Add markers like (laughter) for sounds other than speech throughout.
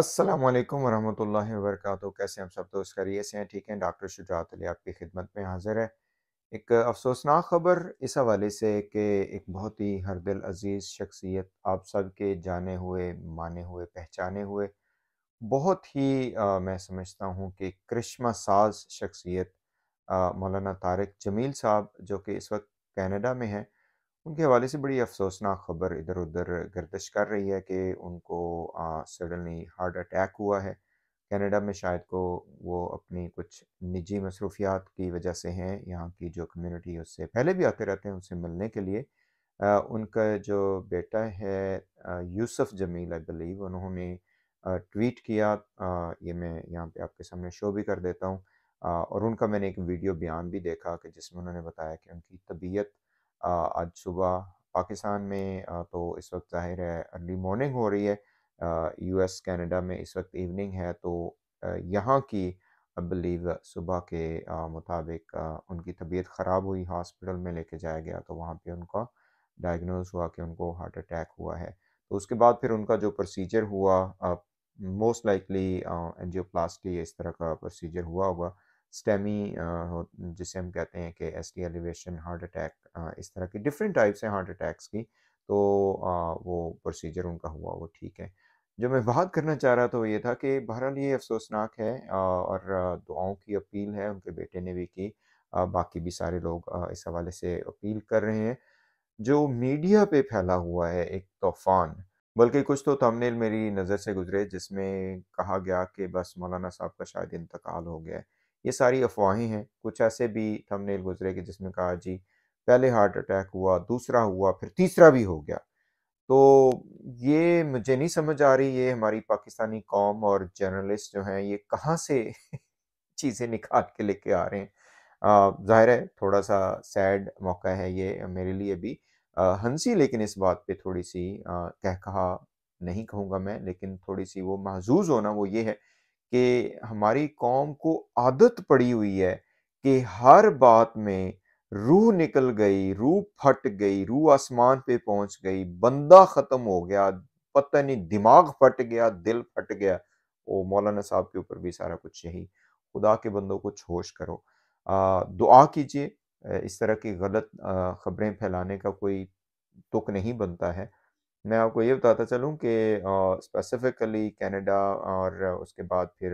अस्सलाम वालेकुम वरहमतुल्लाहि वबरकातु कैसे हम सब दोस्त तो करिए से हैं ठीक हैं डॉक्टर शुजात अली आपकी खिदमत में हाजिर है एक अफसोसनाक ख़बर इस हवाले से कि एक बहुत ही हर दिल अजीज़ शख्सियत आप सब के जाने हुए माने हुए पहचाने हुए बहुत ही आ, मैं समझता हूँ कि करिश्मा साज शख्सियत मौलाना तारक जमील साहब जो कि इस वक्त कैनेडा में हैं उनके हवाले से बड़ी अफसोसनाक खबर इधर उधर गर्दश कर रही है कि उनको सडनली हार्ट अटैक हुआ है कनाडा में शायद को वो अपनी कुछ निजी मसरूफियात की वजह से हैं यहाँ की जो कम्युनिटी है उससे पहले भी आते रहते हैं उनसे मिलने के लिए आ, उनका जो बेटा है यूसुफ जमील आई बिलीव उन्होंने ट्वीट किया आ, ये मैं यहाँ पे आपके सामने शो भी कर देता हूँ और उनका मैंने एक वीडियो बयान भी देखा कि जिसमें उन्होंने बताया कि उनकी तबीयत आज सुबह पाकिस्तान में तो इस वक्त जाहिर है अर्ली मॉर्निंग हो रही है यू एस कैनेडा में इस वक्त इवनिंग है तो यहाँ की बिलीव सुबह के मुताबिक उनकी तबीयत ख़राब हुई हॉस्पिटल में लेके जाया गया तो वहाँ पे उनका डायग्नोज हुआ कि उनको हार्ट अटैक हुआ है तो उसके बाद फिर उनका जो प्रोसीजर हुआ मोस्ट लाइकली एनजियोप्लास्टी इस तरह का प्रोसीजर हुआ होगा स्टेमी जिसे हम कहते हैं कि S T elevation heart attack इस तरह की डिफरेंट टाइप्स हैं हार्ट अटैक्स की तो वो प्रोसीजर उनका हुआ वो ठीक है जो मैं बात करना चाह रहा था वो ये था कि बहरहाल ये अफसोसनाक है और दुआओं की अपील है उनके बेटे ने भी की बाकी भी सारे लोग इस हवाले से अपील कर रहे हैं जो मीडिया पे फैला हुआ है एक तूफान बल्कि कुछ तो थंबनेल मेरी नज़र से गुजरे जिसमें कहा गया कि बस मौलाना साहब का शायद इंतकाल हो गया है ये सारी अफवाहें हैं कुछ ऐसे भी थंबनेल गुजरे कि जिसमें कहा जी पहले हार्ट अटैक हुआ दूसरा हुआ फिर तीसरा भी हो गया तो ये मुझे नहीं समझ आ रही ये हमारी पाकिस्तानी कौम और जर्नलिस्ट जो हैं ये कहाँ से (laughs) चीज़ें निकाल के लेके आ रहे हैं जाहिर है थोड़ा सा सैड मौका है ये मेरे लिए भी हंसी लेकिन इस बात पे थोड़ी सी कह कहा नहीं कहूँगा मैं लेकिन थोड़ी सी वो महजूज होना वो ये है कि हमारी कौम को आदत पड़ी हुई है कि हर बात में रूह निकल गई रूह फट गई रूह आसमान पे पहुंच गई बंदा ख़त्म हो गया पता नहीं दिमाग फट गया दिल फट गया ओ मौलाना साहब के ऊपर भी सारा कुछ यही खुदा के बंदों को छोश करो आ, दुआ कीजिए इस तरह की गलत खबरें फैलाने का कोई तुक नहीं बनता है मैं आपको ये बताता चलूँ कि स्पेसिफ़िकली कनाडा और उसके बाद फिर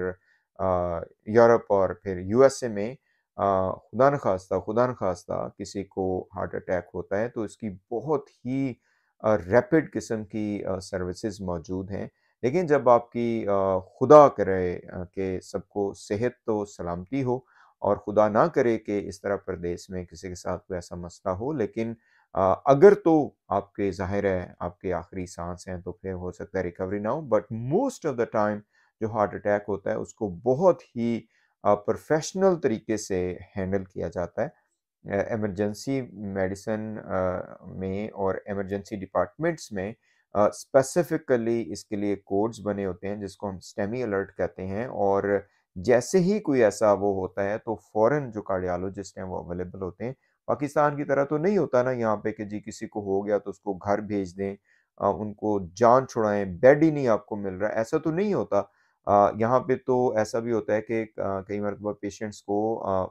यूरोप और फिर यूएसए में खुदा न खास्ता खुदा न खास्ता किसी को हार्ट अटैक होता है तो इसकी बहुत ही रैपिड किस्म की सर्विसेज मौजूद हैं लेकिन जब आपकी खुदा करे कि सबको सेहत तो सलामती हो और खुदा ना करे कि इस तरह प्रदेश में किसी के साथ कोई ऐसा मसला हो लेकिन अगर तो आपके जाहिर है आपके आखिरी सांस हैं तो फिर हो सकता है रिकवरी ना हो but most of the time जो हार्ट अटैक होता है उसको बहुत ही प्रोफेशनल तरीके से हैंडल किया जाता है एमरजेंसी मेडिसिन में और एमरजेंसी डिपार्टमेंट्स में स्पेसिफिकली इसके लिए कोड्स बने होते हैं जिसको हम स्टेमी अलर्ट कहते हैं और जैसे ही कोई ऐसा वो होता है तो फ़ौरन जो कार्डियोलॉजिस्ट हैं वो अवेलेबल होते हैं पाकिस्तान की तरह तो नहीं होता ना यहाँ पे कि जी किसी को हो गया तो उसको घर भेज दें आ, उनको जान छुड़ाएं बेड ही नहीं आपको मिल रहा है ऐसा तो नहीं होता यहाँ पे तो ऐसा भी होता है कि कई मरतबा पेशेंट्स को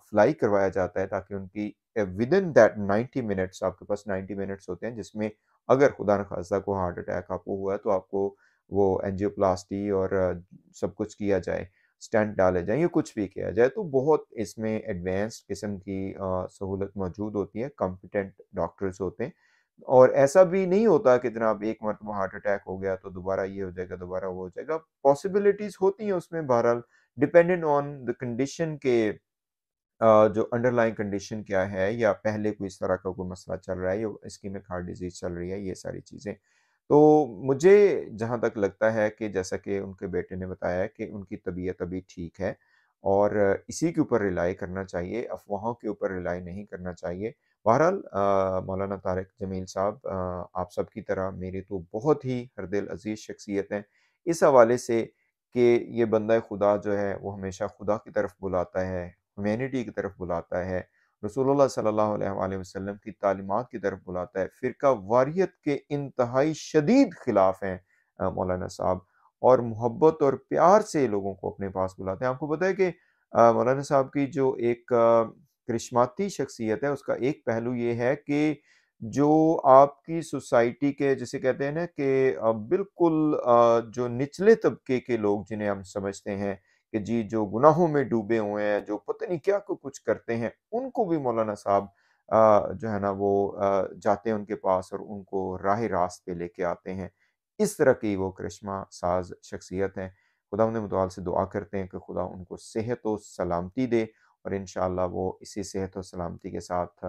फ्लाई करवाया जाता है ताकि उनकी within that ninety minutes आपके पास नाइन्टी मिनट्स होते हैं जिसमें अगर खुदा न खासा को हार्ट अटैक आपको हुआ है तो आपको वो एनजियोप्लास्टी और सब कुछ किया जाए स्टंट डाले जाएं या कुछ भी किया जाए तो बहुत इसमें एडवांस किस्म की सहूलत मौजूद होती है कॉम्पिटेंट डॉक्टर्स होते हैं और ऐसा भी नहीं होता कि जनाब एक मरतबा हार्ट अटैक हो गया तो दोबारा ये हो जाएगा दोबारा वो हो जाएगा पॉसिबिलिटीज़ होती हैं उसमें बहरहाल डिपेंडेंट ऑन द कंडीशन के जो अंडरलाइन कंडीशन क्या है या पहले कोई इस तरह का कोई मसला चल रहा है या इसकी में हार्ट डिजीज चल रही है ये सारी चीज़ें तो मुझे जहाँ तक लगता है कि जैसा कि उनके बेटे ने बताया कि उनकी तबीयत अभी ठीक है और इसी के ऊपर रिलाई करना चाहिए अफवाहों के ऊपर रिलाई नहीं करना चाहिए बहरहाल मौलाना तारक जमील साहब आप सब की तरह मेरे तो बहुत ही हरदिल अजीज़ शख्सियत हैं इस हवाले से कि ये बंदा खुदा जो है वो हमेशा खुदा की तरफ बुलाता है ह्यूमैनिटी की तरफ बुलाता है रसूलुल्लाह सल्लल्लाहु अलैहि वसल्लम की तालीमत की तरफ बुलाता है फ़िरका वारियत के इंतहाई शदीद खिलाफ हैं मौलाना साहब और मोहब्बत और प्यार से लोगों को अपने पास बुलाते हैं आपको पता है कि मौलाना साहब की जो एक करिश्माती शख्सियत है उसका एक पहलू ये है कि जो आपकी सोसाइटी के जैसे कहते हैं ना कि बिल्कुल जो निचले तबके के लोग जिन्हें हम समझते हैं कि जी जो गुनाहों में डूबे हुए हैं जो पता नहीं क्या कुछ करते हैं उनको भी मौलाना साहब जो है ना वो जाते हैं उनके पास और उनको राह रास्त पे लेके आते हैं इस तरह की वो करिश्मा साज शख्सियत हैं खुदा उन्हें मुतवाल से दुआ करते हैं कि खुदा उनको सेहत और सलामती दे और इन वो इसी सेहत और सलामती के साथ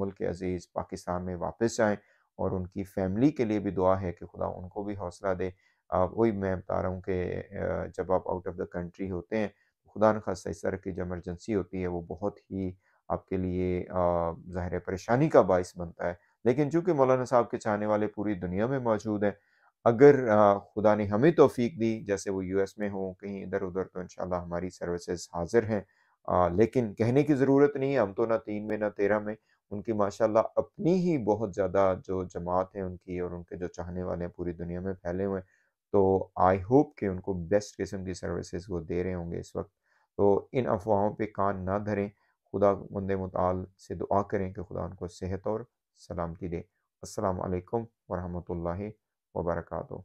मुल्क अजीज़ पाकिस्तान में वापस जाएँ और उनकी फैमिली के लिए भी दुआ है कि खुदा उनको भी हौसला दे आप वही मैं बता रहा हूँ कि जब आप आउट ऑफ द कंट्री होते हैं खुदा न खास इस तरह की जो एमरजेंसी होती है वो बहुत ही आपके लिए ज़ाहिर परेशानी का बायस बनता है लेकिन चूँकि मौलाना साहब के चाहने वाले पूरी दुनिया में मौजूद हैं अगर खुदा ने हमें तोफीक दी जैसे वो यूएस में हो कहीं इधर उधर तो इन हमारी सर्विसेज हाजिर हैं आ, लेकिन कहने की ज़रूरत नहीं है हम तो ना तीन में ना तेरह में उनकी माशाल्लाह अपनी ही बहुत ज़्यादा जो जमात है उनकी और उनके जो चाहने वाले हैं पूरी दुनिया में फैले हुए हैं तो आई होप कि उनको बेस्ट किस्म की सर्विसेज वो दे रहे होंगे इस वक्त तो इन अफवाहों पे कान ना धरें खुदा मंद मताल से दुआ करें कि खुदा उनको सेहत और सलामती दे असलकम वरहमल वर्का